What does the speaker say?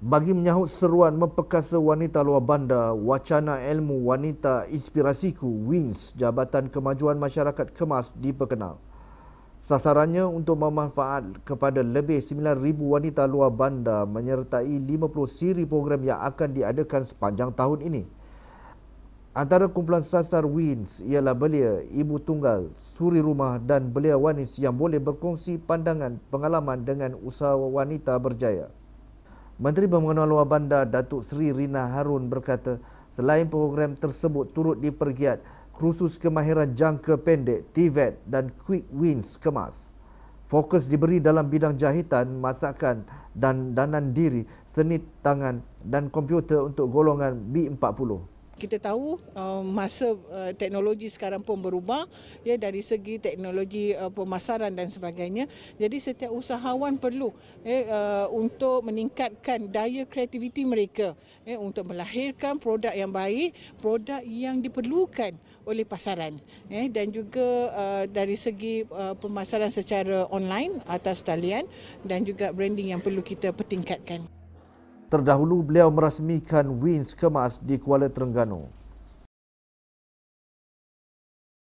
bagi menyahut seruan memperkasa wanita luar bandar, wacana ilmu wanita inspirasiku WINS Jabatan Kemajuan Masyarakat Kemas diperkenal. Sasarannya untuk memanfaat kepada lebih 9,000 wanita luar bandar menyertai 50 siri program yang akan diadakan sepanjang tahun ini. Antara kumpulan sasar WINS ialah belia, ibu tunggal, suri rumah dan belia wanis yang boleh berkongsi pandangan pengalaman dengan usaha wanita berjaya. Menteri Pembangunan Luar Bandar Datuk Seri Rina Harun berkata, selain program tersebut turut dipergiat kursus kemahiran jangka pendek TVET e dan Quick Wins Kemas. Fokus diberi dalam bidang jahitan, masakan dan danan diri, seni tangan dan komputer untuk golongan B40 kita tahu um, masa uh, teknologi sekarang pun berubah ya dari segi teknologi uh, pemasaran dan sebagainya jadi setiap usahawan perlu ya uh, untuk meningkatkan daya kreativiti mereka ya untuk melahirkan produk yang baik produk yang diperlukan oleh pasaran ya dan juga dari segi pemasaran secara online atas talian dan juga branding yang perlu kita pertingkatkan terdahulu beliau merasmikan Wins Kemas di Kuala Terengganu.